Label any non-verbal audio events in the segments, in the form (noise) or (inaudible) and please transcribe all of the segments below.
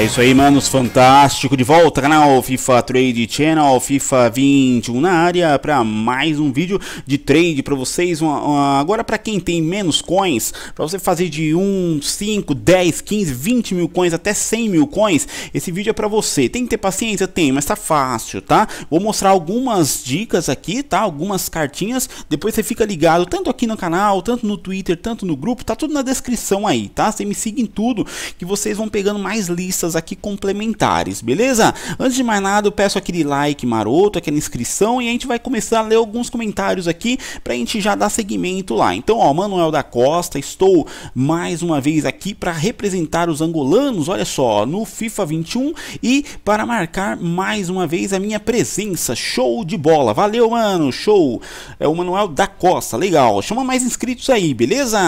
É isso aí, manos, fantástico. De volta, canal FIFA Trade Channel, FIFA 21 na área para mais um vídeo de trade para vocês. Uma, uma... agora para quem tem menos coins, para você fazer de 1, 5, 10, 15, 20 mil coins até 100 mil coins, esse vídeo é para você. Tem que ter paciência? Tem, mas tá fácil, tá? Vou mostrar algumas dicas aqui, tá? Algumas cartinhas, depois você fica ligado tanto aqui no canal, tanto no Twitter, tanto no grupo, tá tudo na descrição aí, tá? Você me siga em tudo que vocês vão pegando mais listas aqui complementares, beleza? Antes de mais nada, eu peço aquele like maroto, aquela inscrição e a gente vai começar a ler alguns comentários aqui pra gente já dar seguimento lá. Então, ó, Manuel da Costa, estou mais uma vez aqui para representar os angolanos, olha só, no FIFA 21 e para marcar mais uma vez a minha presença. Show de bola. Valeu, mano. Show. É o Manuel da Costa, legal. Chama mais inscritos aí, beleza?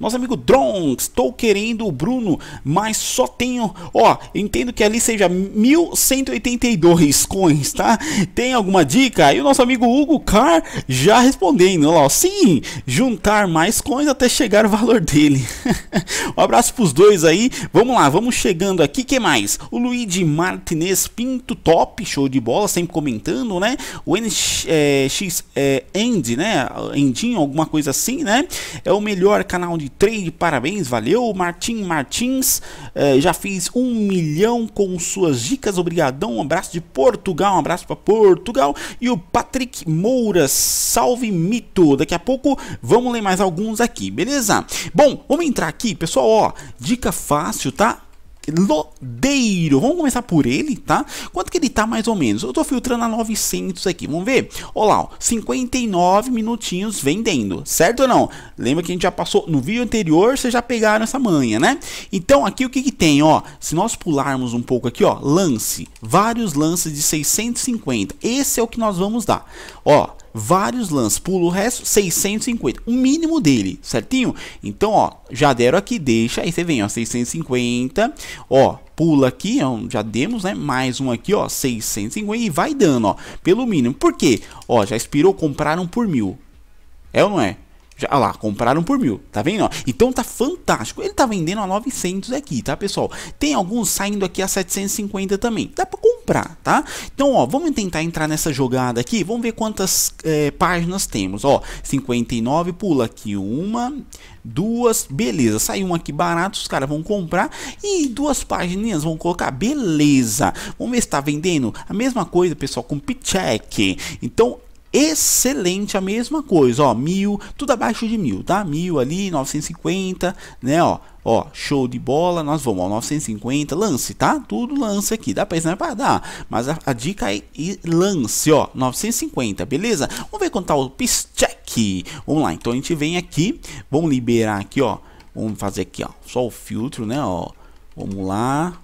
Nosso amigo Dronk, estou querendo o Bruno, mas só tenho, ó, entendo que ali seja 1182 coins, tá? Tem alguma dica? E o nosso amigo Hugo Car já respondendo, ó, sim, juntar mais coins até chegar o valor dele. (laughs) um abraço pros dois aí. Vamos lá, vamos chegando aqui, que mais? O Luigi Martinez Pinto top, show de bola, sempre comentando, né? O NX é, X, é, End, né? Endinho, alguma coisa assim, né? É o melhor canal de trade, parabéns, valeu. Martin Martins, é, já fiz um milhão com suas dicas. Obrigadão, um abraço de Portugal, um abraço para Portugal. E o Patrick Moura, salve mito. Daqui a pouco vamos ler mais alguns aqui, beleza? Bom, vamos entrar aqui, pessoal, ó, dica fácil, tá? Lodeiro. Vamos começar por ele, tá? Quanto que ele tá mais ou menos? Eu tô filtrando a 900 aqui, vamos ver? Olha lá, 59 minutinhos vendendo, certo ou não? Lembra que a gente já passou no vídeo anterior, vocês já pegaram essa manha, né? Então aqui o que que tem, ó? Se nós pularmos um pouco aqui, ó, lance, vários lances de 650. Esse é o que nós vamos dar. Ó, vários lances, pula o resto, 650, o mínimo dele, certinho? Então, ó, já deram aqui, deixa, aí você vem, ó, 650, ó, pula aqui, ó, já demos, né? Mais um aqui, ó, 650 e vai dando, ó, pelo mínimo. Por quê? Ó, já expirou, compraram por mil. É ou não é? Já lá, compraram por mil, tá vendo? Ó? Então tá fantástico. Ele tá vendendo a 900 aqui, tá, pessoal? Tem alguns saindo aqui a 750 também. Dá pra comprar, tá? Então, ó, vamos tentar entrar nessa jogada aqui. Vamos ver quantas é, páginas temos, ó. 59, pula aqui uma, duas, beleza. Saiu um aqui barato, os caras vão comprar. E duas páginas vão colocar, beleza. Vamos ver se tá vendendo a mesma coisa, pessoal, com pitcheck. Então, excelente a mesma coisa, ó, mil, tudo abaixo de mil, tá? Mil ali, 950, né, ó, ó, show de bola, nós vamos, ó, 950, lance, tá? Tudo lance aqui, dá pra ensinar pra dar, mas a, a dica é lance, ó, 950, beleza? Vamos ver quanto tá o pistec, vamos lá, então a gente vem aqui, vamos liberar aqui, ó, vamos fazer aqui, ó, só o filtro, né, ó, vamos lá,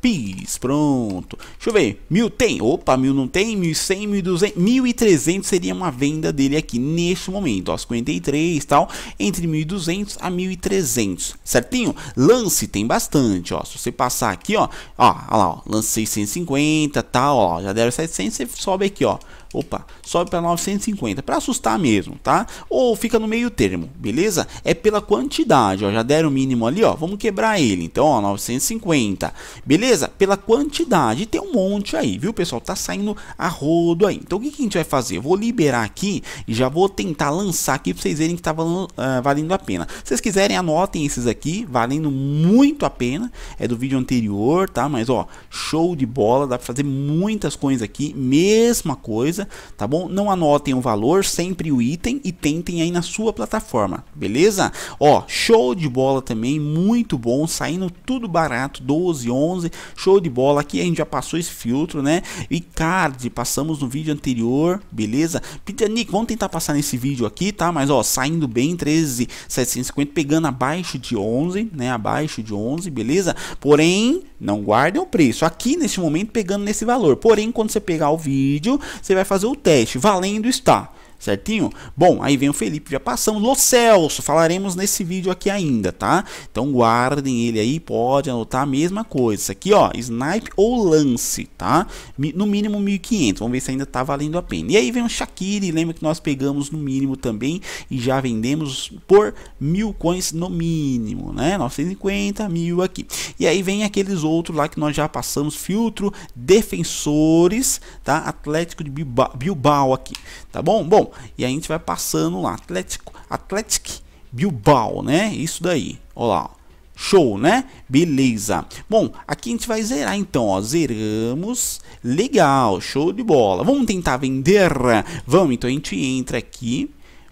pis pronto. Deixa eu ver, mil tem, opa, mil não tem, mil cem, mil duzentos, mil e trezentos seria uma venda dele aqui neste momento, ó, 53 tal, entre mil e duzentos a mil e trezentos, certinho? Lance tem bastante, ó, se você passar aqui, ó, ó, ó lá, ó, lance 650 tal, ó, já deram 700, você sobe aqui, ó, Opa, sobe para 950, para assustar mesmo, tá? Ou fica no meio termo, beleza? É pela quantidade, ó, já deram o mínimo ali, ó, vamos quebrar ele, então, ó, 950, beleza? Pela quantidade, tem um monte aí, viu, pessoal? Tá saindo a rodo aí. Então, o que, que a gente vai fazer? Eu vou liberar aqui e já vou tentar lançar aqui para vocês verem que tá valendo, uh, valendo a pena. Se vocês quiserem, anotem esses aqui, valendo muito a pena, é do vídeo anterior, tá? Mas, ó, show de bola, dá para fazer muitas coisas aqui, mesma coisa beleza? Tá bom? Não anotem o valor, sempre o item e tentem aí na sua plataforma, beleza? Ó, show de bola também, muito bom, saindo tudo barato, 12, 11, show de bola. Aqui a gente já passou esse filtro, né? E card, passamos no vídeo anterior, beleza? Nick, vamos tentar passar nesse vídeo aqui, tá? Mas ó, saindo bem, 13,750, pegando abaixo de 11, né? Abaixo de 11, beleza? Porém, não guardem o preço. Aqui nesse momento pegando nesse valor. Porém, quando você pegar o vídeo, você vai fazer o teste. Valendo está certinho? Bom, aí vem o Felipe já passamos Lo Celso, falaremos nesse vídeo aqui ainda, tá? Então guardem ele aí, pode anotar a mesma coisa, isso aqui ó, snipe ou lance, tá? No mínimo 1500, vamos ver se ainda tá valendo a pena. E aí vem o Shaqiri, lembra que nós pegamos no mínimo também e já vendemos por mil coins no mínimo, né? 950 mil aqui. E aí vem aqueles outros lá que nós já passamos, filtro, defensores, tá? Atlético de Bilbao aqui, tá bom? Bom, e a gente vai passando lá. Atlético, Atlético Bilbao, né? Isso daí. olá lá. Show, né? Beleza. Bom, aqui a gente vai zerar então, ó. Zeramos. Legal, show de bola. Vamos tentar vender? Vamos, então a gente entra aqui.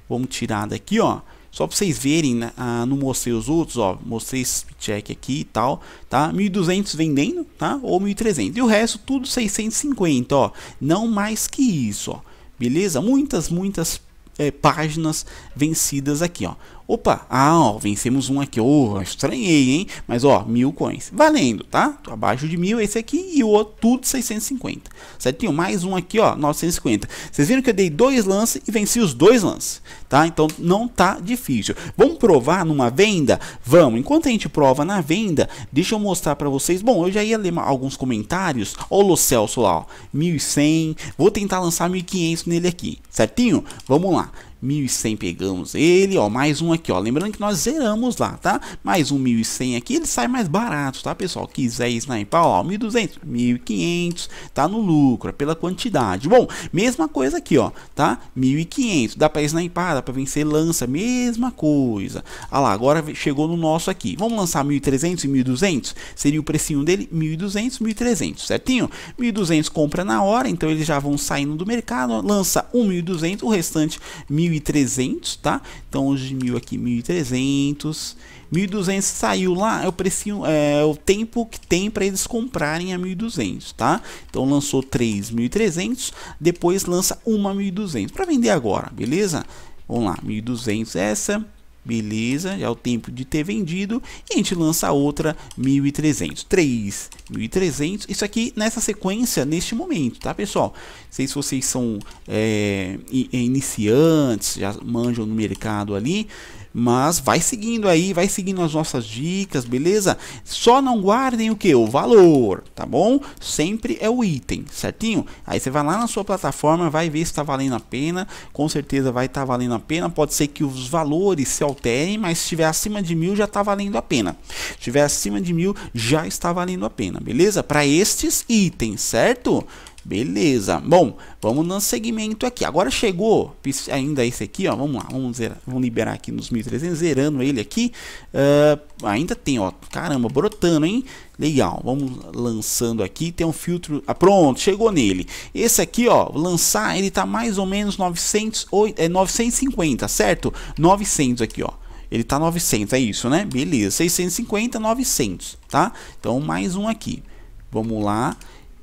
Vamos tirar daqui, ó. Só para vocês verem, né? ah, não mostrei os outros, ó. Mostrei esse check aqui e tal, tá? 1.200 vendendo, tá? Ou 1.300. E o resto tudo 650, ó. Não mais que isso, ó. Beleza? Muitas, muitas é, páginas vencidas aqui, ó. Opa, ah, ó, vencemos um aqui, oh, estranhei, hein? Mas, ó, mil coins, valendo, tá? Tô abaixo de mil, esse aqui e o outro tudo 650, certinho? Mais um aqui, ó, 950. Vocês viram que eu dei dois lances e venci os dois lances tá? Então não tá difícil. Vamos provar numa venda? Vamos. Enquanto a gente prova na venda, deixa eu mostrar para vocês. Bom, eu já ia ler alguns comentários. Olha o Celso lá, ó, 1100. Vou tentar lançar 1500 nele aqui, certinho? Vamos lá. 1100 pegamos ele, ó, mais um aqui, ó, lembrando que nós zeramos lá, tá? Mais um 1100 aqui, ele sai mais barato, tá, pessoal? Quiser sniper, ó, 1200, 1500, tá no lucro, é pela quantidade. Bom, mesma coisa aqui, ó, tá? 1500, dá para snipar dá para vencer, lança, mesma coisa. Ah lá, agora chegou no nosso aqui. Vamos lançar 1.300 e 1.200? Seria o precinho dele, 1.200, 1.300, certinho? 1.200 compra na hora, então eles já vão saindo do mercado, lança 1.200, o restante 1.300, tá? Então os de mil aqui, 1.300... 1.200 saiu lá, é o precinho, é o tempo que tem para eles comprarem a 1.200, tá? Então lançou 3.300, depois lança uma 1.200 para vender agora, beleza? Vamos lá, 1200 essa. Beleza, já é o tempo de ter vendido. E a gente lança outra 1300. 3, Isso aqui nessa sequência, neste momento, tá pessoal? sei se vocês são é, iniciantes, já manjam no mercado ali. Mas vai seguindo aí, vai seguindo as nossas dicas, beleza? Só não guardem o que? O valor, tá bom? Sempre é o item, certinho? Aí você vai lá na sua plataforma, vai ver se está valendo a pena. Com certeza vai estar tá valendo a pena. Pode ser que os valores se alterem, mas se estiver acima de mil já está valendo a pena. Se estiver acima de mil já está valendo a pena, beleza? Para estes itens, certo? Beleza. Bom, vamos no segmento aqui. Agora chegou ainda esse aqui, ó. Vamos lá, vamos, zerar, vamos liberar aqui nos 1300, zerando ele aqui. Uh, ainda tem, ó. Caramba, brotando, hein? Legal, vamos lançando aqui. Tem um filtro. Ah, pronto, chegou nele. Esse aqui, ó, lançar, ele tá mais ou menos 900, é, 950, certo? 900 aqui, ó. Ele tá 900, é isso, né? Beleza, 650, 900, tá? Então, mais um aqui. Vamos lá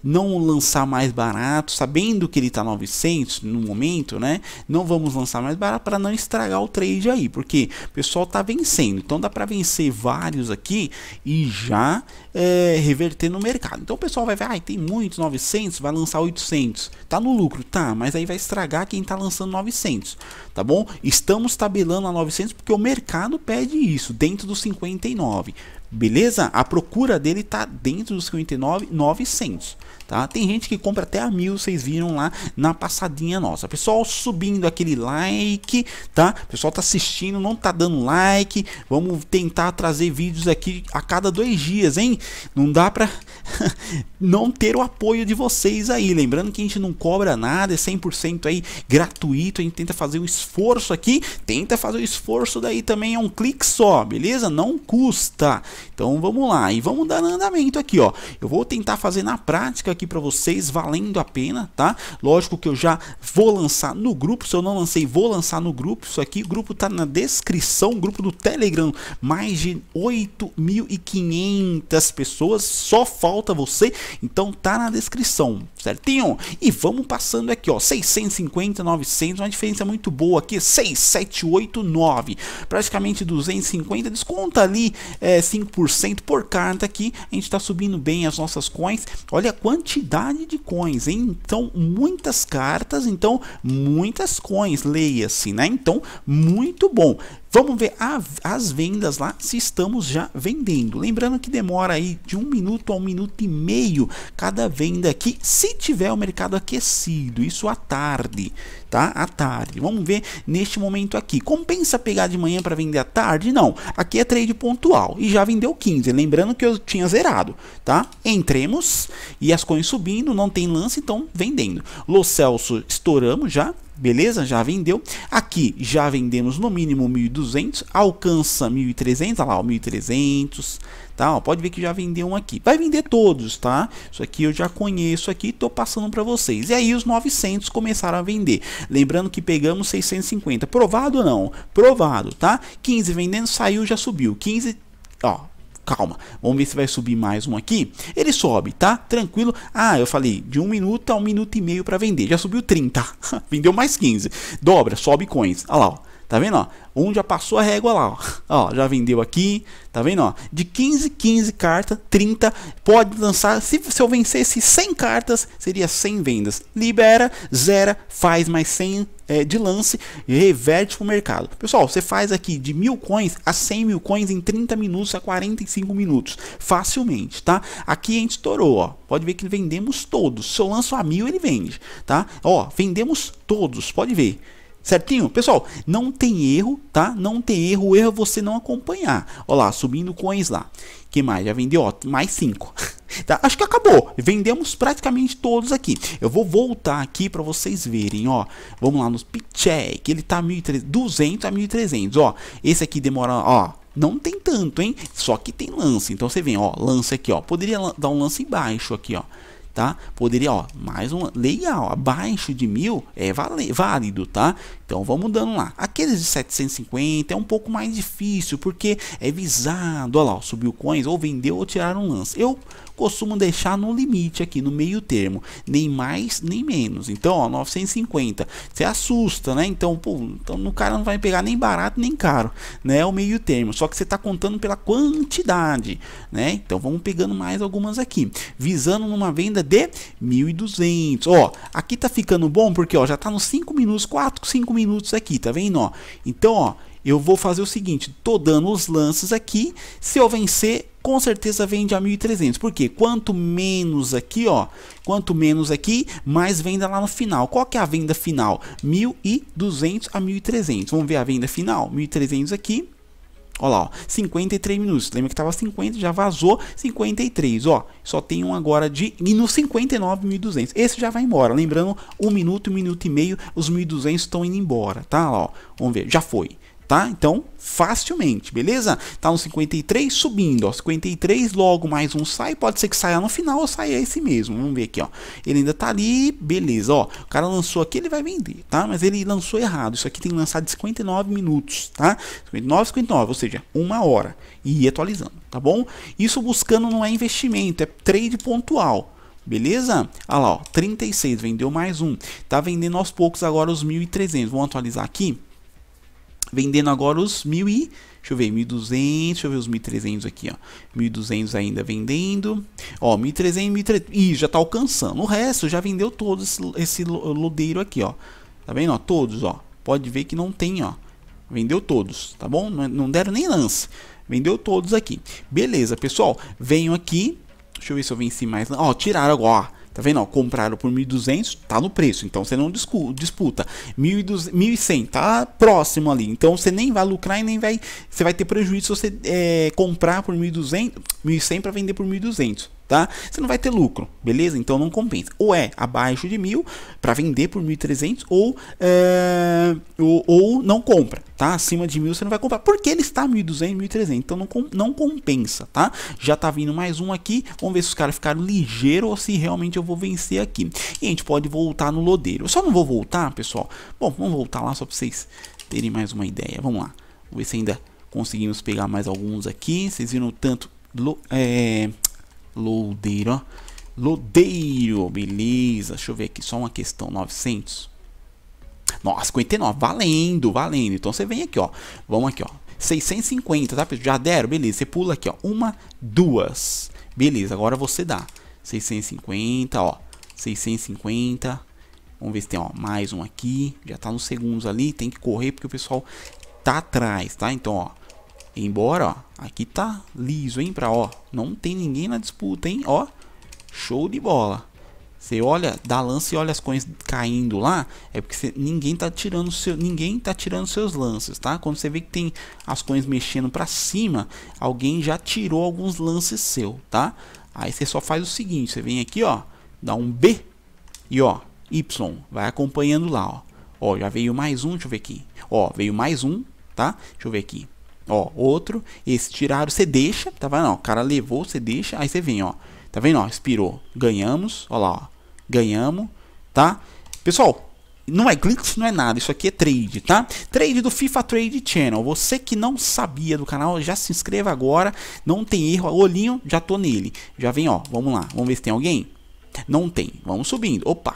não lançar mais barato, sabendo que ele está 900 no momento, né? Não vamos lançar mais barato para não estragar o trade aí, porque o pessoal está vencendo. Então dá para vencer vários aqui e já é, reverter no mercado. Então o pessoal vai ver, ah, tem muitos 900, vai lançar 800. Tá no lucro, tá, mas aí vai estragar quem está lançando 900, tá bom? Estamos tabelando a 900 porque o mercado pede isso, dentro dos 59. Beleza? A procura dele está dentro dos 59, 900 tá? Tem gente que compra até a mil, vocês viram lá na passadinha nossa. Pessoal, subindo aquele like, tá? Pessoal tá assistindo, não tá dando like. Vamos tentar trazer vídeos aqui a cada dois dias, hein? Não dá pra (laughs) não ter o apoio de vocês aí. Lembrando que a gente não cobra nada, é 100% aí gratuito. A gente tenta fazer um esforço aqui, tenta fazer o um esforço daí também, é um clique só, beleza? Não custa. Então vamos lá e vamos dar andamento aqui, ó. Eu vou tentar fazer na prática aqui para vocês, valendo a pena, tá? Lógico que eu já vou lançar no grupo, se eu não lancei, vou lançar no grupo isso aqui. O grupo tá na descrição, grupo do Telegram, mais de 8.500 pessoas, só falta você, então tá na descrição, certinho? E vamos passando aqui, ó, 650, 900, uma diferença muito boa aqui, 6, 7, 8, 9, praticamente 250, desconta ali é, 5% por carta aqui, a gente tá subindo bem as nossas coins, olha quanto quantidade de coins, hein? então muitas cartas, então muitas coins, leia-se, né? Então muito bom. Vamos ver a, as vendas lá, se estamos já vendendo. Lembrando que demora aí de um minuto a um minuto e meio cada venda aqui, se tiver o mercado aquecido, isso à tarde, tá? À tarde. Vamos ver neste momento aqui. Compensa pegar de manhã para vender à tarde? Não. Aqui é trade pontual e já vendeu 15. Lembrando que eu tinha zerado, tá? Entremos e as coins subindo, não tem lance, então vendendo. Los Celso estouramos já, Beleza? Já vendeu. Aqui já vendemos no mínimo 1.200, alcança 1.300, olha lá, 1.300, tá? pode ver que já vendeu um aqui. Vai vender todos, tá? Isso aqui eu já conheço aqui, estou passando para vocês. E aí os 900 começaram a vender. Lembrando que pegamos 650. Provado ou não? Provado, tá? 15 vendendo, saiu, já subiu. 15, ó, calma, vamos ver se vai subir mais um aqui. Ele sobe, tá? Tranquilo. Ah, eu falei de um minuto a um minuto e meio para vender. Já subiu 30, (laughs) vendeu mais 15. Dobra, sobe coins. Olha lá, ó. Tá vendo? Ó? Um já passou a régua lá, ó. ó. Já vendeu aqui. Tá vendo? Ó? De 15, 15 cartas, 30. Pode lançar. Se, se eu vencesse 100 cartas, seria 100 vendas. Libera, zera, faz mais 100 é, de lance e reverte para o mercado. Pessoal, você faz aqui de mil coins a 100 mil coins em 30 minutos a 45 minutos. Facilmente, tá? Aqui a gente estourou, ó. Pode ver que vendemos todos. Se eu lanço a mil, ele vende, tá? Ó, vendemos todos. Pode ver. Certinho? Pessoal, não tem erro, tá? Não tem erro, o erro é você não acompanhar. Olha lá, subindo coins lá. que mais? Já vendeu, ó, mais 5. (laughs) tá? Acho que acabou. Vendemos praticamente todos aqui. Eu vou voltar aqui para vocês verem, ó. Vamos lá nos pitcheck, ele tá 1200 a 1300, ó. Esse aqui demora, ó, não tem tanto, hein? Só que tem lance. Então você vem, ó, lance aqui, ó. Poderia dar um lance embaixo aqui, ó tá? Poderia, ó, mais um legal, abaixo de mil é válido, tá? Então vamos dando lá. Aqueles de 750 é um pouco mais difícil, porque é visado, ó lá, ó, subiu coins, ou vendeu ou tiraram um lance. Eu costumo deixar no limite aqui, no meio termo, nem mais nem menos. Então, ó, 950, você assusta, né? Então, pô, então o cara não vai pegar nem barato nem caro, né? É o meio termo, só que você está contando pela quantidade, né? Então, vamos pegando mais algumas aqui, visando numa venda de 1.200. Ó, aqui tá ficando bom porque ó, já tá nos 5 minutos, 4, 5 minutos aqui, tá vendo? Ó, então, ó, eu vou fazer o seguinte: tô dando os lances aqui. Se eu vencer, com certeza vende a 1.300. Porque quanto menos aqui, ó, quanto menos aqui, mais venda lá no final. Qual que é a venda final? 1.200 a 1.300. Vamos ver a venda final. 1.300 aqui. Olha lá, ó, 53 minutos. Lembra que estava 50, já vazou 53, ó. Só tem um agora de e no 59.200. Esse já vai embora. Lembrando, um minuto, um minuto e meio, os 1.200 estão indo embora, tá? Ó, vamos ver, já foi tá? Então, facilmente, beleza? Tá no 53 subindo, ó, 53, logo mais um sai, pode ser que saia no final ou saia esse mesmo, vamos ver aqui, ó. Ele ainda tá ali, beleza, ó, o cara lançou aqui, ele vai vender, tá? Mas ele lançou errado, isso aqui tem que lançar de 59 minutos, tá? 59, 59, ou seja, uma hora, e ir atualizando, tá bom? Isso buscando não é investimento, é trade pontual, Beleza? Olha lá, ó, 36, vendeu mais um. Tá vendendo aos poucos agora os 1.300. Vamos atualizar aqui. Vendendo agora os mil e... Deixa eu ver, 1.200, deixa eu ver os 1.300 aqui, ó. 1.200 ainda vendendo. Ó, 1.300, 1.300... e já tá alcançando. O resto já vendeu todo esse, esse lodeiro aqui, ó. Tá vendo, ó? Todos, ó. Pode ver que não tem, ó. Vendeu todos, tá bom? Não, é, não deram nem lance. Vendeu todos aqui. Beleza, pessoal. Venho aqui. Deixa eu ver se eu venci mais. Ó, tiraram agora, ó. Tá vendo? Ó, compraram por 1.200, tá no preço. Então você não disputa. 1.100, tá próximo ali. Então você nem vai lucrar e nem vai. Você vai ter prejuízo se você é, comprar por 1.200, 1.100 para vender por 1.200 tá? Você não vai ter lucro, beleza? Então não compensa. Ou é abaixo de mil para vender por 1.300 ou, é, ou, ou não compra, tá? Acima de mil você não vai comprar porque ele está 1.200, 1.300, então não, não compensa, tá? Já tá vindo mais um aqui, vamos ver se os caras ficaram ligeiro ou se realmente eu vou vencer aqui. E a gente pode voltar no lodeiro. Eu só não vou voltar, pessoal. Bom, vamos voltar lá só para vocês terem mais uma ideia. Vamos lá, vamos ver se ainda conseguimos pegar mais alguns aqui. Vocês viram o tanto... É, Loudeiro, ó. Lodeiro, beleza. Deixa eu ver aqui, só uma questão, 900. Nossa, 59, valendo, valendo. Então você vem aqui, ó. Vamos aqui, ó. 650, tá? Já deram, beleza. Você pula aqui, ó. Uma, duas. Beleza, agora você dá. 650, ó. 650. Vamos ver se tem, ó, mais um aqui. Já tá nos segundos ali, tem que correr porque o pessoal tá atrás, tá? Então, ó. Embora, ó, aqui tá liso, hein, pra, ó, não tem ninguém na disputa, hein, ó, show de bola. Você olha, dá lance e olha as coins caindo lá, é porque ninguém tá tirando seu, ninguém tá tirando seus lances, tá? Quando você vê que tem as coins mexendo para cima, alguém já tirou alguns lances seu, tá? Aí você só faz o seguinte, você vem aqui, ó, dá um B e ó, Y, vai acompanhando lá, ó. Ó, já veio mais um, deixa eu ver aqui. Ó, veio mais um, tá? Deixa eu ver aqui. Ó, outro, esse tiraram, você deixa, tá vendo? Ó, o cara levou, você deixa, aí você vem, ó. Tá vendo, ó, expirou. Ganhamos, ó lá, ó. Ganhamos, tá? Pessoal, não é glitch, não é nada, isso aqui é trade, tá? Trade do FIFA Trade Channel. Você que não sabia do canal, já se inscreva agora, não tem erro, olhinho, já tô nele. Já vem, ó, vamos lá, vamos ver se tem alguém. Não tem, vamos subindo. Opa,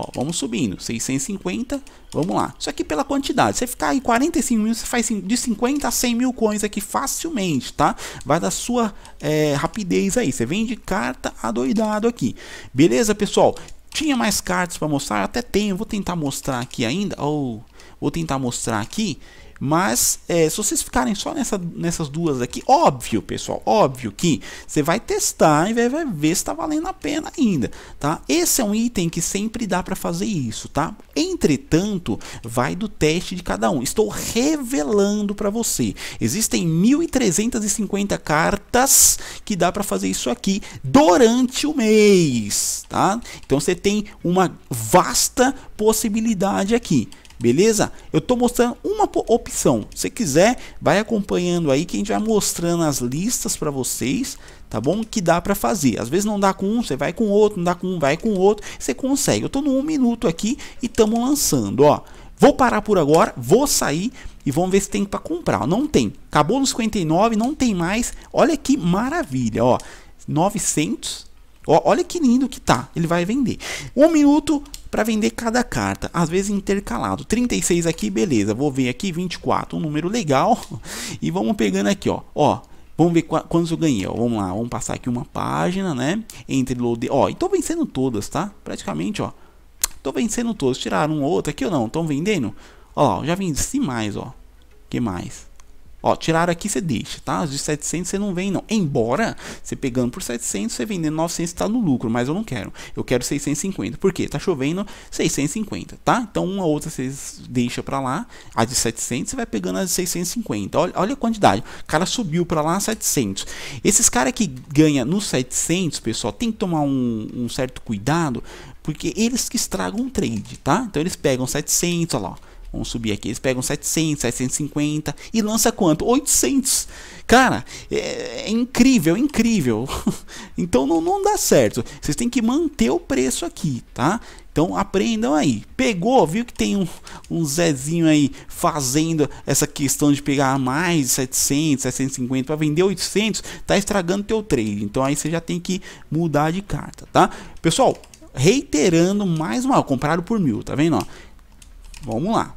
Ó, vamos subindo, 650, vamos lá. Isso aqui pela quantidade, você ficar em 45 mil, você faz de 50 a 100 mil coins aqui facilmente, tá? Vai da sua é, rapidez aí, você vende carta adoidado aqui. Beleza, pessoal? Tinha mais cartas para mostrar, até tenho, vou tentar mostrar aqui ainda, ou vou tentar mostrar aqui. Mas é, se vocês ficarem só nessa, nessas duas aqui, óbvio, pessoal, óbvio que você vai testar e vai, vai ver se está valendo a pena ainda, tá? Esse é um item que sempre dá para fazer isso, tá? Entretanto, vai do teste de cada um. Estou revelando para você. Existem 1.350 cartas que dá para fazer isso aqui durante o mês, tá? Então você tem uma vasta possibilidade aqui beleza? Eu estou mostrando uma opção. Se quiser, vai acompanhando aí que a gente vai mostrando as listas para vocês, tá bom? Que dá para fazer. Às vezes não dá com um, você vai com outro, não dá com um, vai com outro, você consegue. Eu estou no um minuto aqui e estamos lançando, ó. Vou parar por agora, vou sair e vamos ver se tem para comprar. Não tem. Acabou nos 59, não tem mais. Olha que maravilha, ó. 900 Ó, olha que lindo que tá. Ele vai vender. Um minuto para vender cada carta, às vezes intercalado. 36 aqui, beleza. Vou ver aqui 24, um número legal. (laughs) E vamos pegando aqui, ó. Ó, Vamos ver quantos eu ganhei. Ó. Vamos lá, vamos passar aqui uma página, né? Entre load. Ó, e tô vencendo todas, tá? Praticamente, ó. Tô vencendo todas. Tiraram um outro aqui ou não? Estão vendendo? Ó, já venci mais, ó. que mais? Ó, tirar aqui você deixa, tá? As de 700 você não vem não. Embora você pegando por 700, você vendendo 900 está no lucro, mas eu não quero. Eu quero 650. porque Tá chovendo 650, tá? Então uma outra você deixa para lá, a de 700 você vai pegando as de 650. Olha, olha a quantidade. O cara subiu para lá 700. Esses cara que ganha nos 700, pessoal, tem que tomar um, um certo cuidado, porque eles que estragam o trade, tá? Então eles pegam 700, lá, Vamos subir aqui. Eles pegam 700, 750 e lança quanto? 800. Cara, é, é incrível, é incrível. (laughs) então não, não dá certo. Vocês têm que manter o preço aqui, tá? Então aprendam aí. Pegou, viu que tem um, um Zezinho aí fazendo essa questão de pegar mais de 700, 750 para vender 800, tá estragando teu trade. Então aí você já tem que mudar de carta, tá? Pessoal, reiterando mais uma, comprado por mil, tá vendo? Ó? Vamos lá.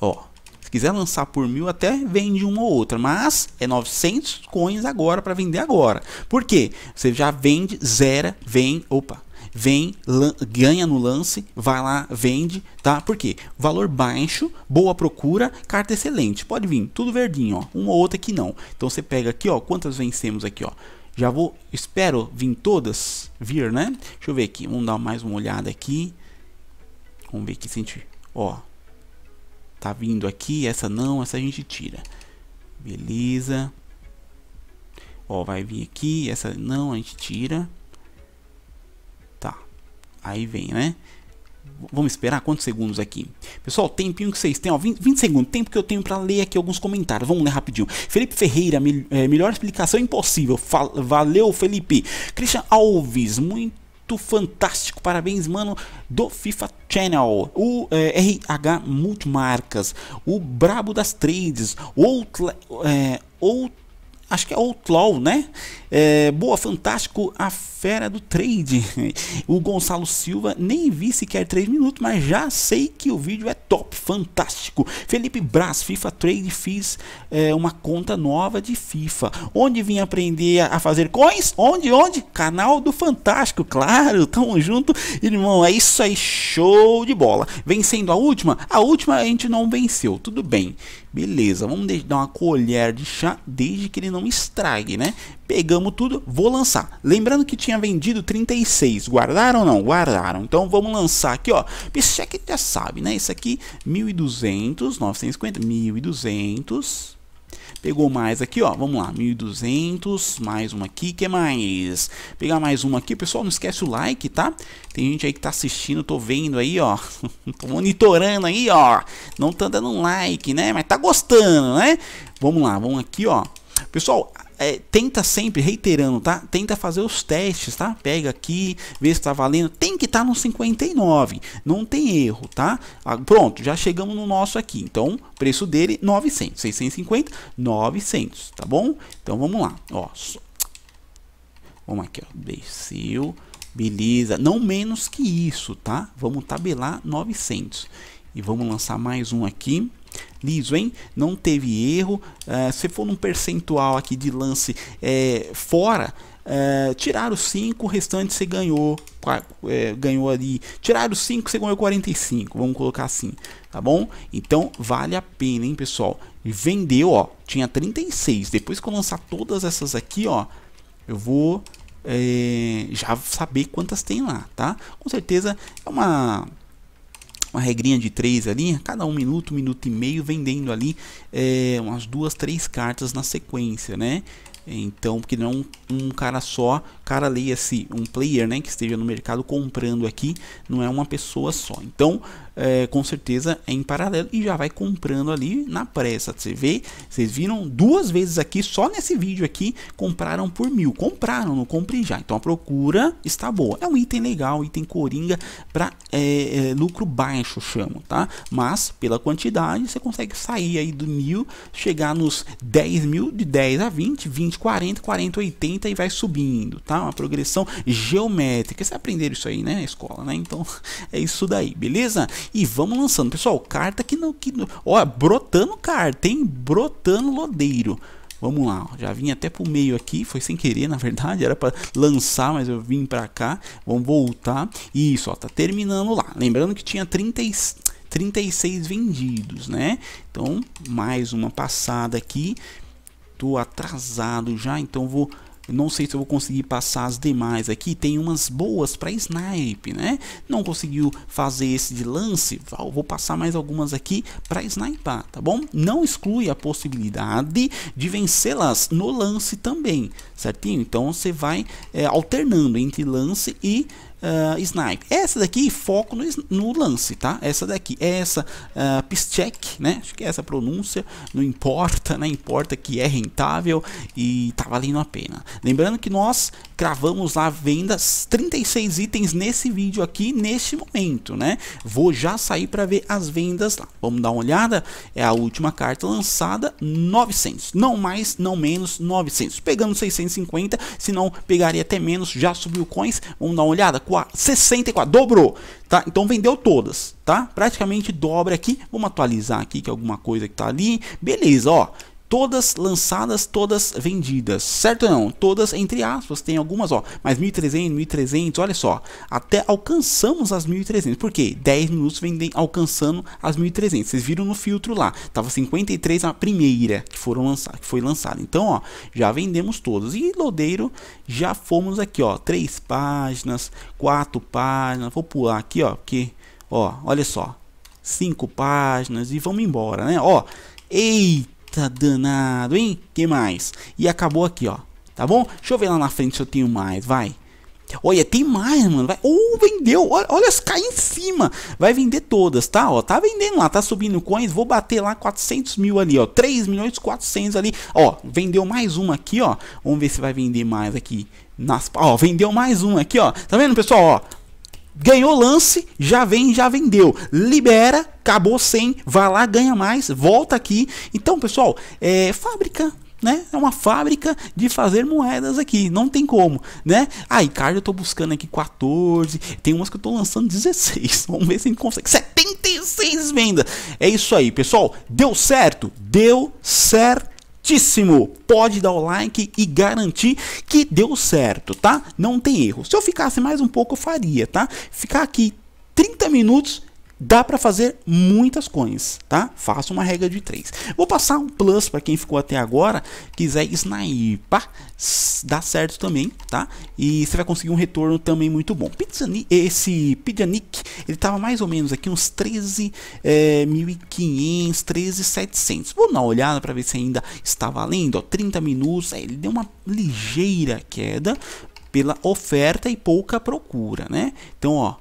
Ó, se quiser lançar por mil, até vende uma ou outra, mas é 900 coins agora para vender agora. Por quê? Você já vende, zera, vem, opa, vem, ganha no lance, vai lá, vende, tá? Por quê? Valor baixo, boa procura, carta excelente. Pode vir, tudo verdinho, ó. Uma ou outra que não. Então você pega aqui, ó, quantas vencemos aqui, ó. Já vou, espero vir todas, vir, né? Deixa eu ver aqui, vamos dar mais uma olhada aqui. Vamos ver aqui se a gente, ó, tá vindo aqui, essa não, essa a gente tira. Beleza. Ó, vai vir aqui, essa não, a gente tira. Tá. Aí vem, né? Vamos esperar quantos segundos aqui? Pessoal, tempinho que vocês têm, ó, 20, 20 segundos, tempo que eu tenho para ler aqui alguns comentários. Vamos ler rapidinho. Felipe Ferreira, é, melhor explicação impossível. valeu, Felipe. Christian Alves, muito fantástico. Parabéns, mano, do FIFA Channel, o é, eh, RH Multimarcas, o Brabo das Trades, outla, é, eh, outro acho que é Outlaw, né? É, boa, fantástico, a fera do trade. (laughs) O Gonçalo Silva, nem vi sequer 3 minutos, mas já sei que o vídeo é top, fantástico. Felipe Braz, FIFA Trade, fiz é, uma conta nova de FIFA. Onde vim aprender a fazer coins? Onde, onde? Canal do Fantástico, claro, (laughs) tamo junto, irmão, é isso aí, show de bola. Vencendo a última? A última a gente não venceu, tudo bem. Beleza, vamos dar uma colher de chá desde que ele não estrague, né? Pegamos tudo, vou lançar. Lembrando que tinha vendido 36, guardaram ou não? Guardaram. Então vamos lançar aqui, ó. Pichec já sabe, né? Isso aqui 1200, 950, 1200 Pegou mais aqui, ó. Vamos lá, 1.200. Mais uma aqui. que mais? Pegar mais uma aqui. Pessoal, não esquece o like, tá? Tem gente aí que tá assistindo, tô vendo aí, ó. (laughs) tô monitorando aí, ó. Não tá dando like, né? Mas tá gostando, né? Vamos lá, vamos aqui, ó. Pessoal, é, tenta sempre, reiterando, tá? Tenta fazer os testes, tá? Pega aqui, vê se tá valendo. Tem que estar tá no 59, não tem erro, tá? Ah, pronto, já chegamos no nosso aqui. Então, preço dele 900, 650, 900, tá bom? Então vamos lá, ó. Vamos aqui, ó, desceu, beleza. Não menos que isso, tá? Vamos tabelar 900. E vamos lançar mais um aqui liso, hein? Não teve erro. Uh, se for num percentual aqui de lance é, fora, uh, é, tirar os 5, o restante você ganhou. É, ganhou ali. Tirar os 5, você ganhou 45. Vamos colocar assim, tá bom? Então vale a pena, hein, pessoal? Vendeu, ó. Tinha 36. Depois que eu lançar todas essas aqui, ó. Eu vou é, já saber quantas tem lá, tá? Com certeza é uma uma regrinha de três ali, cada um minuto, minuto e meio, vendendo ali é, umas duas, três cartas na sequência, né? Então, porque não um cara só, cara leia-se um player, né, que esteja no mercado comprando aqui, não é uma pessoa só. Então, é, com certeza é em paralelo e já vai comprando ali na pressa. Você vê, vocês viram duas vezes aqui, só nesse vídeo aqui, compraram por mil. Compraram, não comprei já. Então a procura está boa. É um item legal, item coringa para é, é, lucro baixo, chamo, tá? Mas pela quantidade, você consegue sair aí do mil, chegar nos 10 mil, de 10 a 20, 20, 40, 40, 80 e vai subindo, tá? Uma progressão geométrica. Você aprenderam isso aí, né, na escola, né? Então (laughs) é isso daí, beleza? E vamos lançando, pessoal, carta que não, que ó, brotando carta, hein? Brotando lodeiro. Vamos lá, já vim até pro meio aqui, foi sem querer, (laughs) na verdade, era para lançar, mas eu vim para cá. Vamos voltar. Isso, ó, tá terminando lá. Lembrando que tinha 30 36 vendidos, né? Então, mais uma passada aqui. Tô atrasado já, então vou não sei se eu vou conseguir passar as demais aqui. Tem umas boas para snipe, né? Não conseguiu fazer esse de lance. Vou passar mais algumas aqui para sniper, tá bom? Não exclui a possibilidade de vencê-las no lance também, certinho? Então você vai é, alternando entre lance e uh, snipe. Essa daqui, foco no, no, lance, tá? Essa daqui, essa uh, né? Acho que é essa pronúncia, não importa, né? Importa que é rentável e tá valendo a pena. Lembrando que nós cravamos lá vendas 36 itens nesse vídeo aqui, neste momento, né? Vou já sair para ver as vendas lá. Vamos dar uma olhada. É a última carta lançada, 900. Não mais, não menos, 900. Pegando 650, senão pegaria até menos, já subiu coins. Vamos dar uma olhada 64, 64, dobrou, tá? Então vendeu todas, tá? Praticamente dobra aqui. Vamos atualizar aqui que alguma coisa que tá ali. Beleza, ó todas lançadas, todas vendidas, certo ou não? Todas entre aspas, tem algumas, ó, mas 1300, 1300, olha só, até alcançamos as 1300. Por quê? 10 minutos vendem alcançando as 1300. Vocês viram no filtro lá, tava 53 a primeira que foram lançar, que foi lançada. Então, ó, já vendemos todas. E Lodeiro já fomos aqui, ó, três páginas, quatro páginas. Vou pular aqui, ó, porque ó, olha só, cinco páginas e vamos embora, né? Ó, eita Eita tá danado, hein? Que mais? E acabou aqui, ó. Tá bom? Deixa eu ver lá na frente se eu tenho mais, vai. Olha, tem mais, mano. Vai. Oh, vendeu. Olha, olha cai em cima. Vai vender todas, tá? Ó, tá vendendo lá, tá subindo coins. Vou bater lá 400 mil ali, ó. 3 milhões 400 ali. Ó, vendeu mais uma aqui, ó. Vamos ver se vai vender mais aqui. Nas... Ó, vendeu mais uma aqui, ó. Tá vendo, pessoal? Ó, ganhou lance, já vem, já vendeu. Libera, acabou sem, vai lá, ganha mais, volta aqui. Então, pessoal, é fábrica. Né? É uma fábrica de fazer moedas aqui, não tem como, né? Aí, ah, card eu tô buscando aqui 14, tem umas que eu tô lançando 16. (laughs) Vamos ver se a gente consegue 76 vendas. É isso aí, pessoal. Deu certo? Deu certo certíssimo. Pode dar o like e garantir que deu certo, tá? Não tem erro. Se eu ficasse mais um pouco, eu faria, tá? Ficar aqui 30 minutos Dá para fazer muitas coins, tá? Faça uma regra de três. Vou passar um plus para quem ficou até agora, quiser é sniper, dá certo também, tá? E você vai conseguir um retorno também muito bom. Pizzani, esse Pidanic, ele tava mais ou menos aqui uns 13.500, é, 13.700. Vou dar uma olhada para ver se ainda está valendo, ó, 30 minutos, é, ele deu uma ligeira queda pela oferta e pouca procura, né? Então, ó,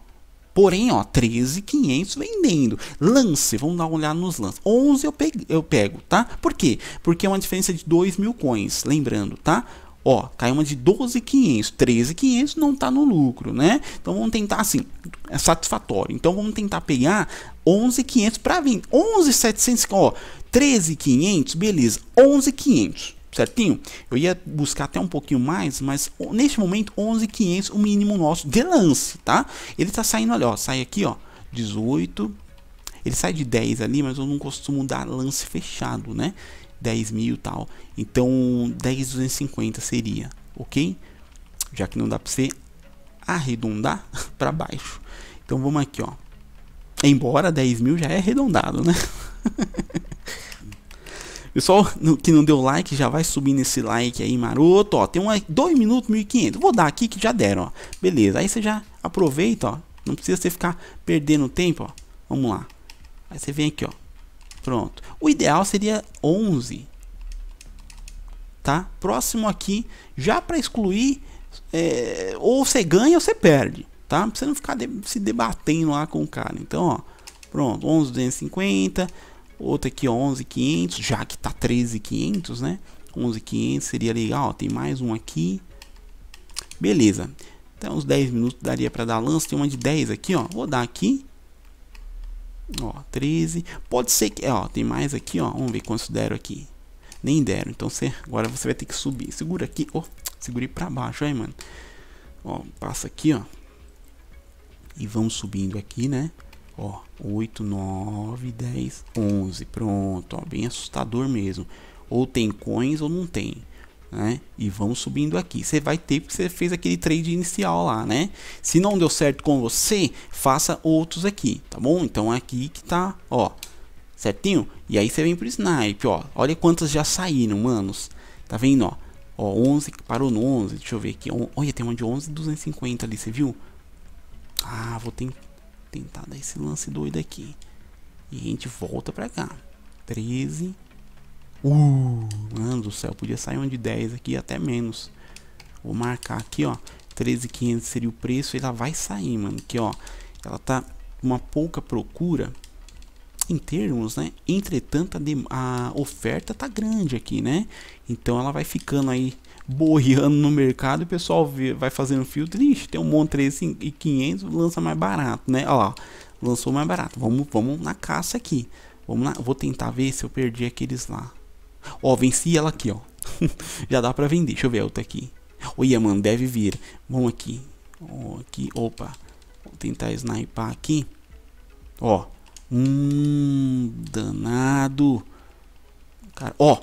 Porém, ó, 13,500 vendendo. Lance, vamos dar uma olhada nos lances. 11 eu pego, eu pego, tá? Por quê? Porque é uma diferença de 2 mil coins, lembrando, tá? Ó, caiu uma de 12,500, 13,500 não tá no lucro, né? Então vamos tentar assim, é satisfatório. Então vamos tentar pegar 11,500 para vir. 11,700, ó, 13,500, beleza. 11,500 certinho? Eu ia buscar até um pouquinho mais, mas neste momento 11.500 o mínimo nosso de lance, tá? Ele tá saindo ali, ó, sai aqui, ó, 18. Ele sai de 10 ali, mas eu não costumo dar lance fechado, né? 10 mil e tal. Então 10.250 seria, ok? Já que não dá pra você arredondar (laughs) para baixo. Então vamos aqui, ó. Embora 10 mil já é arredondado, né? (laughs) Pessoal que não deu like, já vai subir nesse like aí, maroto. Ó, tem um 2 minutos 1500. Vou dar aqui que já deram, ó. Beleza. Aí você já aproveita, ó. Não precisa você ficar perdendo tempo, ó. Vamos lá. Aí você vem aqui, ó. Pronto. O ideal seria 11. Tá? Próximo aqui, já para excluir, é, ou você ganha ou você perde, tá? Pra você não ficar de, se debatendo lá com o cara. Então, ó. Pronto, 11,250. Outra aqui, 11,500, já que tá 13,500, né? 11,500 seria legal, tem mais um aqui. Beleza. Então, uns 10 minutos daria para dar lance. Tem uma de 10 aqui, ó. Vou dar aqui. Ó, 13. Pode ser que, é, ó, tem mais aqui, ó. Vamos ver quantos deram aqui. Nem deram. Então, você, agora você vai ter que subir. Segura aqui, ó. Segurei para baixo, aí, mano. Ó, passa aqui, ó. E vamos subindo aqui, né? Ó, 8, 9, 10, 11. Pronto, ó, bem assustador mesmo. Ou tem coins ou não tem. Né? E vamos subindo aqui. Você vai ter porque você fez aquele trade inicial lá, né? Se não deu certo com você, faça outros aqui, tá bom? Então é aqui que tá, ó, certinho? E aí você vem pro snipe, ó. Olha quantas já saíram, manos. Tá vendo, ó? Ó, 11 parou no 11. Deixa eu ver aqui. Olha, tem uma de 11,250 ali, você viu? Ah, vou ter tentar dar esse lance doido aqui. E a gente volta pra cá. 13. Uh, mano do céu, podia sair um de 10 aqui, até menos. Vou marcar aqui, ó. 13,500 seria o preço. e Ela vai sair, mano. Que ó, ela tá uma pouca procura em termos, né? Entretanto, a, a, oferta tá grande aqui, né? Então ela vai ficando aí borreando no mercado, o pessoal vê, vai fazendo filtro, ixi, tem um monte de 3500, lança mais barato, né? Olha lá, lançou mais barato. Vamos, vamos na caça aqui. Vamos lá, vou tentar ver se eu perdi aqueles lá. Ó, venci ela aqui, ó. (laughs) Já dá pra vender. Deixa eu ver outra aqui. Olha, mano, deve vir. Vamos aqui. Ó, aqui, opa. Vou tentar sniper aqui. Ó. Hum, danado. Cara, ó.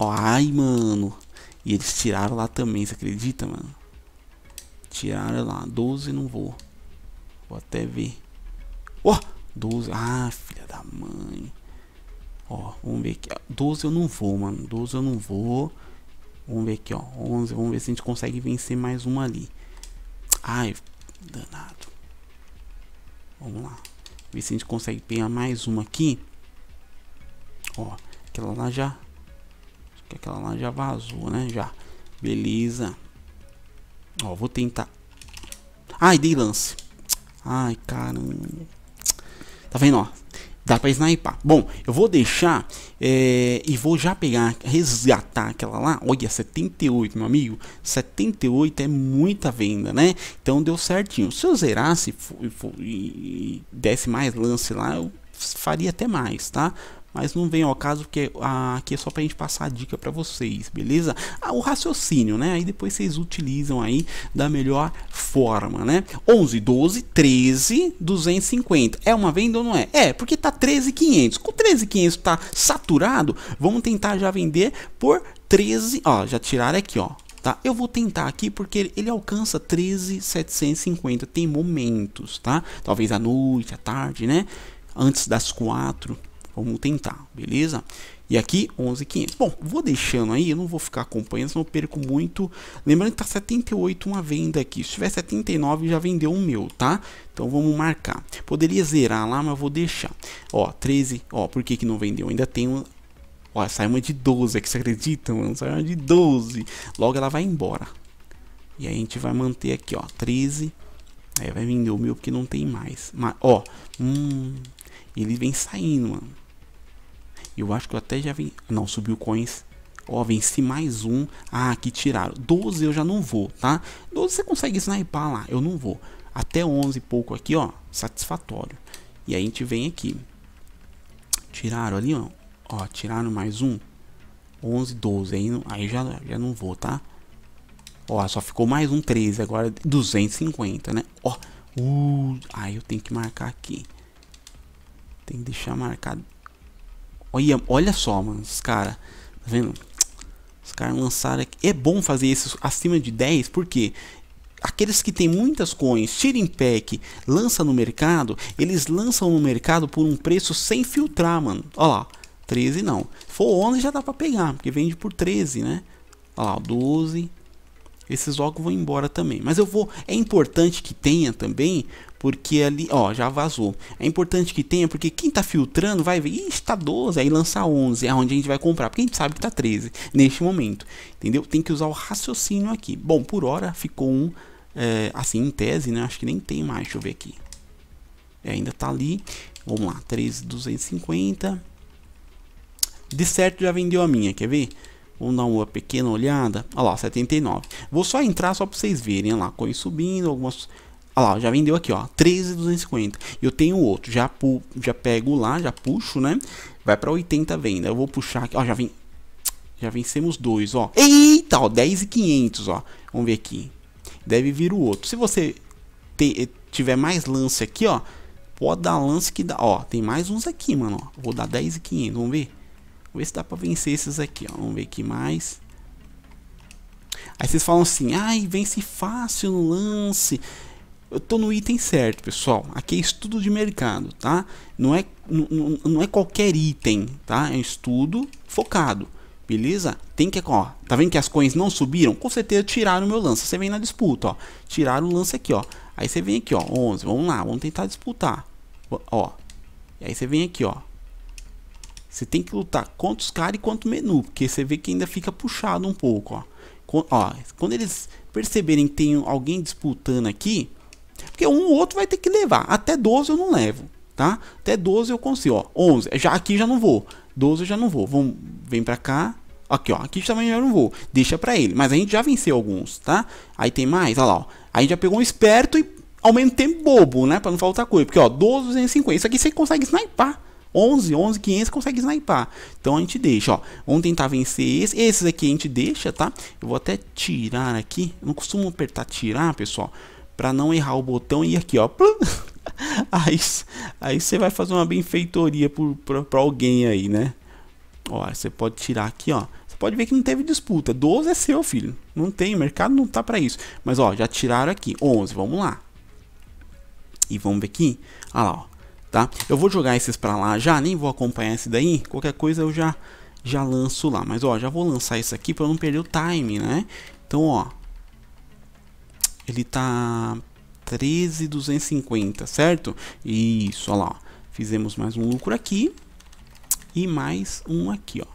Ai, mano. E eles tiraram lá também, você acredita, mano? Tiraram lá, 12 não vou. Vou até ver. Ó, oh, 12. Ah, filha da mãe. Ó, vamos ver aqui. 12 eu não vou, mano. 12 eu não vou. Vamos ver aqui, ó. 11, vamos ver se a gente consegue vencer mais uma ali. Ai, danado. Vamos lá. Ver se a gente consegue pegar mais uma aqui. Ó, aquela lá já que aquela lá já vazou, né? Já. Beleza. Ó, vou tentar. Ai, dei lance. Ai, caramba. Tá vendo, ó? Dá pra sniper. Bom, eu vou deixar é, e vou já pegar, resgatar aquela lá. Olha, 78, meu amigo. 78 é muita venda, né? Então deu certinho. Se eu zerasse e, e desse mais lance lá, eu faria até mais, tá? Mas não vem ao caso porque ah, aqui é só para a gente passar a dica para vocês, beleza? Ah, o raciocínio, né? Aí depois vocês utilizam aí da melhor forma, né? 11, 12, 13, 250. É uma venda ou não é? É, porque tá 13,500. Com 13,500 tá saturado, vamos tentar já vender por 13, ó, já tiraram aqui, ó, tá? Eu vou tentar aqui porque ele, ele alcança 13,750. Tem momentos, tá? Talvez à noite, à tarde, né? Antes das quatro Vamos tentar, beleza? E aqui 11.500. Bom, vou deixando aí, eu não vou ficar acompanhando, senão eu perco muito. Lembrando que está 78 uma venda aqui. Se tiver 79 já vendeu o meu, tá? Então vamos marcar. Poderia zerar lá, mas vou deixar. Ó, 13, ó, por que que não vendeu? Ainda tem um Ó, sai uma de 12 que você acredita, mano? Sai uma de 12. Logo ela vai embora. E aí a gente vai manter aqui, ó, 13. Aí é, vai vender o meu porque não tem mais. Mas, ó, hum, ele vem saindo, mano. Eu acho que eu até já vim. Não, subiu coins. Ó, venci mais um. Ah, aqui tiraram. 12 eu já não vou, tá? 12 você consegue sniper lá. Eu não vou. Até 11 e pouco aqui, ó. Satisfatório. E aí a gente vem aqui. Tiraram ali, ó. Ó, tiraram mais um. 11, 12. Aí, aí já, já não vou, tá? Ó, só ficou mais um 13. Agora 250, né? Ó. Uh, aí eu tenho que marcar aqui. Tem que deixar marcado. Olha, olha só, mano, os caras. Tá vendo? Os caras lançaram aqui. É bom fazer isso acima de 10, porque aqueles que têm muitas coins, tirem pack, lança no mercado, eles lançam no mercado por um preço sem filtrar, mano. Olha lá, 13 não. For 11 já dá pra pegar, porque vende por 13, né? Olha lá, 12. Esses óculos vão embora também. Mas eu vou. É importante que tenha também porque ali, ó, já vazou. É importante que tenha, porque quem tá filtrando vai ver, ixi, está 12, aí lança 11, é onde a gente vai comprar, porque a gente sabe que tá 13 neste momento, entendeu? Tem que usar o raciocínio aqui. Bom, por hora ficou um, é, assim, em tese, né? Acho que nem tem mais, deixa eu ver aqui. É, ainda tá ali, vamos lá, 13,250. De certo já vendeu a minha, quer ver? Vamos dar uma pequena olhada. Olha lá, 79. Vou só entrar só para vocês verem. Olha lá, coin subindo, algumas Olha lá, já vendeu aqui, ó, 13,250. Eu tenho outro, já, pu já pego lá, já puxo, né? Vai pra 80 venda. Eu vou puxar aqui, ó, já vem... Já vencemos dois, ó. Eita, ó, 10,500, ó. Vamos ver aqui. Deve vir o outro. Se você eh, tiver mais lance aqui, ó, pode dar lance que dá. Ó, tem mais uns aqui, mano, ó. Vou dar 10,500, vamos ver. Vamos ver se dá pra vencer esses aqui, ó. Vamos ver aqui mais. Aí vocês falam assim, ai, vence fácil no lance eu tô no item certo, pessoal. Aqui é estudo de mercado, tá? Não é, não, não é qualquer item, tá? É um estudo focado, beleza? Tem que, ó, tá vendo que as coins não subiram? Com certeza tiraram o meu lance. Você vem na disputa, ó. Tiraram o lance aqui, ó. Aí você vem aqui, ó, 11. Vamos lá, vamos tentar disputar. Ó. E aí você vem aqui, ó. Você tem que lutar contra os caras e contra o menu, porque você vê que ainda fica puxado um pouco, ó. Ó, quando eles perceberem que tem alguém disputando aqui, porque um ou outro vai ter que levar. Até 12 eu não levo, tá? Até 12 eu consigo, ó. 11, já, aqui já não vou. 12 eu já não vou. Vamos, vem pra cá. Aqui, ó. Aqui também já não vou. Deixa pra ele. Mas a gente já venceu alguns, tá? Aí tem mais, olha lá, ó. A gente já pegou um esperto e ao mesmo tempo bobo, né? Pra não faltar coisa. Porque, ó, 12, 250. Isso aqui você consegue sniper. 11, 11, 500 consegue sniper. Então a gente deixa, ó. Vamos tentar vencer esse. Esses aqui a gente deixa, tá? Eu vou até tirar aqui. Eu não costumo apertar tirar, pessoal para não errar o botão e aqui ó. (laughs) aí aí você vai fazer uma benfeitoria para alguém aí, né? Ó, você pode tirar aqui, ó. Você pode ver que não teve disputa. 12 é seu, filho. Não tem, o mercado não tá para isso. Mas ó, já tiraram aqui. 11, vamos lá. E vamos ver aqui. Ah lá, ó, tá? Eu vou jogar esses para lá já, nem vou acompanhar esse daí. Qualquer coisa eu já já lanço lá. Mas ó, já vou lançar isso aqui para não perder o time, né? Então, ó, ele tá 13,250, certo? Isso, olha lá, fizemos mais um lucro aqui e mais um aqui, ó.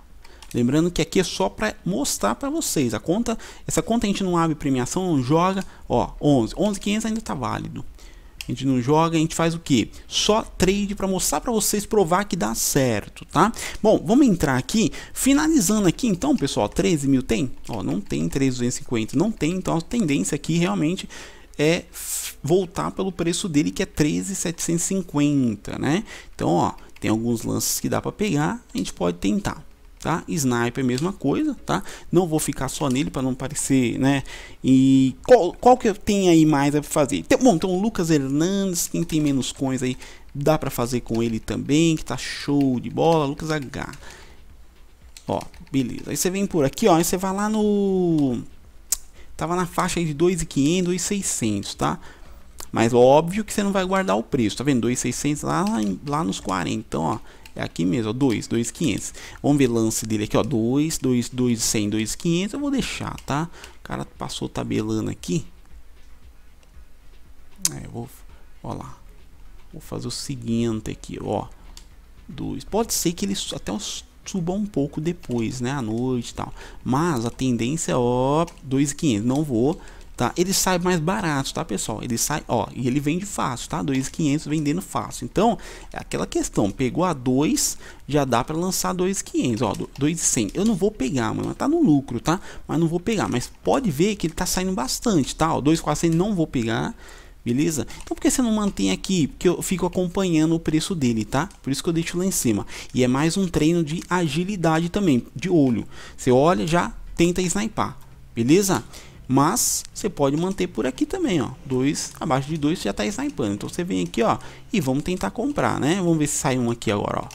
Lembrando que aqui é só para mostrar para vocês. A conta, essa conta a gente não abre premiação, não joga, ó, 11, 11.500 ainda tá válido, a gente não joga, a gente faz o que Só trade para mostrar para vocês, provar que dá certo, tá? Bom, vamos entrar aqui, finalizando aqui então, pessoal, 13 mil tem? Ó, não tem 3,250, não tem, então a tendência aqui realmente é voltar pelo preço dele que é 13,750, né? Então, ó, tem alguns lances que dá para pegar, a gente pode tentar tá? Sniper é mesma coisa, tá? Não vou ficar só nele para não parecer, né? E qual, qual que tem aí mais a fazer? Tem, bom, então o Lucas Hernandes, quem tem menos coins aí, dá para fazer com ele também, que tá show de bola, Lucas H. Ó, beleza. Aí você vem por aqui, ó, aí você vai lá no tava na faixa de 2.500, 2.600, tá? Mas óbvio que você não vai guardar o preço, tá vendo? 2.600 lá, lá nos 40, então, ó, é aqui mesmo, ó, 2, 2,500. Vamos ver lance dele aqui, ó, 2, 2, 2, 100, 2,500. Eu vou deixar, tá? O cara passou tabelando aqui. É, eu vou, ó lá. Vou fazer o seguinte aqui, ó. 2. Pode ser que ele até suba um pouco depois, né, à noite e tal. Mas a tendência, é, ó, 2,500. Não vou tá? Ele sai mais barato, tá, pessoal? Ele sai, ó, e ele vende fácil, tá? 2.500 vendendo fácil. Então, é aquela questão, pegou a 2, já dá para lançar 2.500, ó, 2.100. Eu não vou pegar, mano, tá no lucro, tá? Mas não vou pegar, mas pode ver que ele tá saindo bastante, tá? 2.400 não vou pegar. Beleza? Então por que você não mantém aqui? Porque eu fico acompanhando o preço dele, tá? Por isso que eu deixo lá em cima. E é mais um treino de agilidade também, de olho. Você olha, já tenta snipar. Beleza? Mas você pode manter por aqui também, ó. 2 abaixo de 2 já está snipando. Então você vem aqui, ó, e vamos tentar comprar, né? Vamos ver se sai um aqui agora, ó.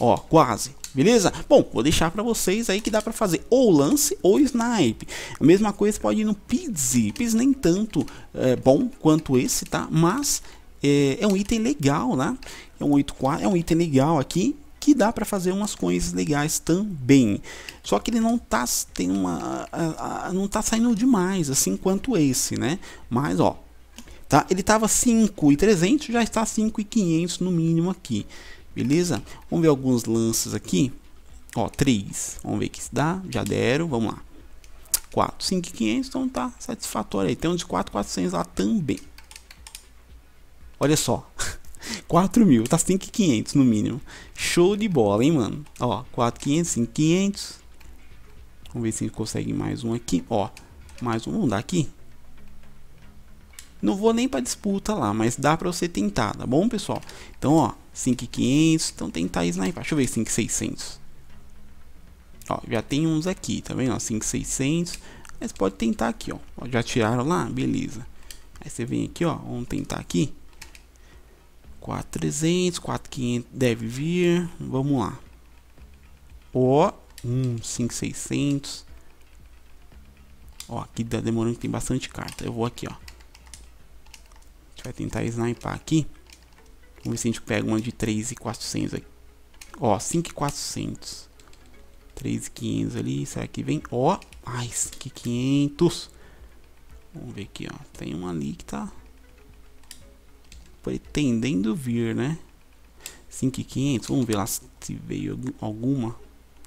Ó, quase. Beleza? Bom, vou deixar para vocês aí que dá para fazer ou lance ou snipe. A mesma coisa pode ir no Pizzi. Pizzi nem tanto é, bom quanto esse, tá? Mas é, é um item legal, né? É um, 8, é um item legal aqui que dá para fazer umas coisas legais também. Só que ele não tá tem uma a, a, não tá saindo demais assim quanto esse, né? Mas ó, tá? Ele tava 5.300, já está 5.500 no mínimo aqui. Beleza? Vamos ver alguns lances aqui. Ó, 3. Vamos ver que se dá. Já deram, vamos lá. 4, 5.500, então tá satisfatório aí. Tem um de 4.400 lá também. Olha só. (laughs) 4 mil, tá 5,500 no mínimo. Show de bola, hein, mano? Ó, 4,500, 5,500. Vamos ver se a gente consegue mais um aqui. Ó, mais um, vamos dar aqui. Não vou nem pra disputa lá, mas dá pra você tentar, tá bom, pessoal? Então, ó, 5,500. Então, tentar sniper. Deixa eu ver 5,600. Ó, já tem uns aqui, tá vendo? 5,600. Mas pode tentar aqui, ó. ó. Já tiraram lá? Beleza. Aí você vem aqui, ó. Vamos tentar aqui. 4300, 4500 deve vir. Vamos lá. Ó, oh, 5600. Ó, aqui tá demorando que tem bastante carta. Eu vou aqui, ó. A gente vai tentar sniper aqui. Vamos ver se a gente pega uma de 3,400 aqui. Ó, 5,400. 3,500 ali. Será que vem? Ó, ai, 500. Vamos ver aqui, ó. Tem uma ali que tá pretendendo vir, né? 5,500. Vamos ver lá se veio alguma.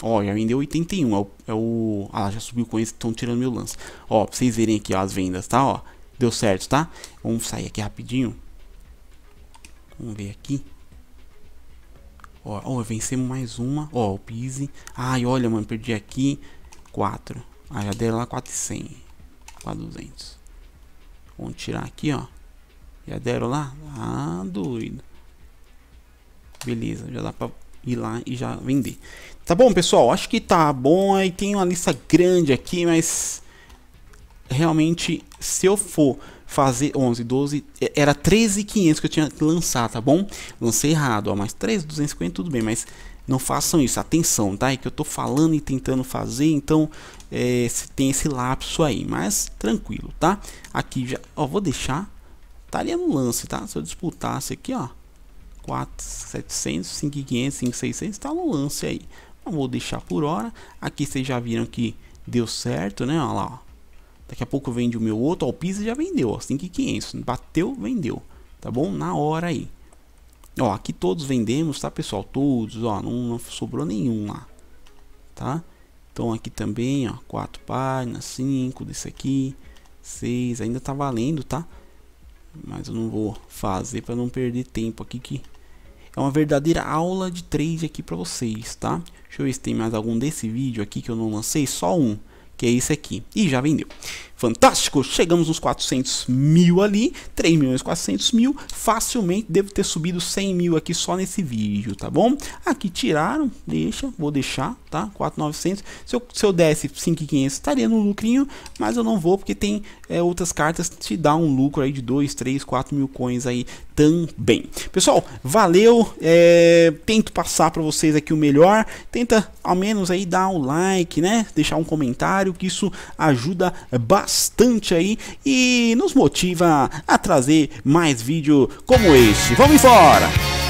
Ó, já vendeu 81. É o. É o ah, já subiu com isso. Estão tirando meu lance. Ó, pra vocês verem aqui ó, as vendas, tá? Ó, deu certo, tá? Vamos sair aqui rapidinho. Vamos ver aqui. Ó, ó vencemos mais uma. Ó, o Pise. Ai, olha, mano, perdi aqui. 4. Ah, já deram lá 400. 400. Vamos tirar aqui, ó. Já deram lá? Ah, doido. Beleza, já dá pra ir lá e já vender. Tá bom, pessoal? Acho que tá bom. Aí tem uma lista grande aqui, mas... Realmente, se eu for fazer 11, 12, é, era 13,500 que eu tinha que lançar, tá bom? Lancei errado, ó, mas 3,250 tudo bem, mas não façam isso, atenção, tá? É que eu tô falando e tentando fazer, então é, tem esse lapso aí, mas tranquilo, tá? Aqui já, ó, vou deixar estaria no é lance, tá? Se eu disputasse aqui, ó. 4,700, 5,500, 5,600, tá no lance aí. vou deixar por hora. Aqui vocês já viram que deu certo, né? Olha lá, ó. Daqui a pouco vende o meu outro, ó, o Pisa já vendeu, ó, 5,500. Bateu, vendeu, tá bom? Na hora aí. Ó, aqui todos vendemos, tá, pessoal? Todos, ó, não, não sobrou nenhum lá, tá? Então aqui também, ó, 4 páginas, 5 desse aqui, 6, ainda tá valendo, tá? Mas eu não vou fazer para não perder tempo aqui que é uma verdadeira aula de trade aqui para vocês, tá? Deixa eu ver se tem mais algum desse vídeo aqui que eu não lancei, só um, que é esse aqui. E já vendeu. Fantástico! Chegamos nos 400 mil ali, 3 milhões 400 mil. Facilmente devo ter subido 100 mil aqui só nesse vídeo, tá bom? Aqui tiraram, deixa, vou deixar, tá? 4,900. Se eu, se eu desse 5,500 estaria no lucrinho, mas eu não vou porque tem é, outras cartas que te dá um lucro aí de 2, 3, 4 mil coins aí também. Pessoal, valeu. É, tento passar para vocês aqui o melhor. Tenta ao menos aí dar um like, né? Deixar um comentário que isso ajuda bastante bastante aí e nos motiva a trazer mais vídeo como este. Vamos embora!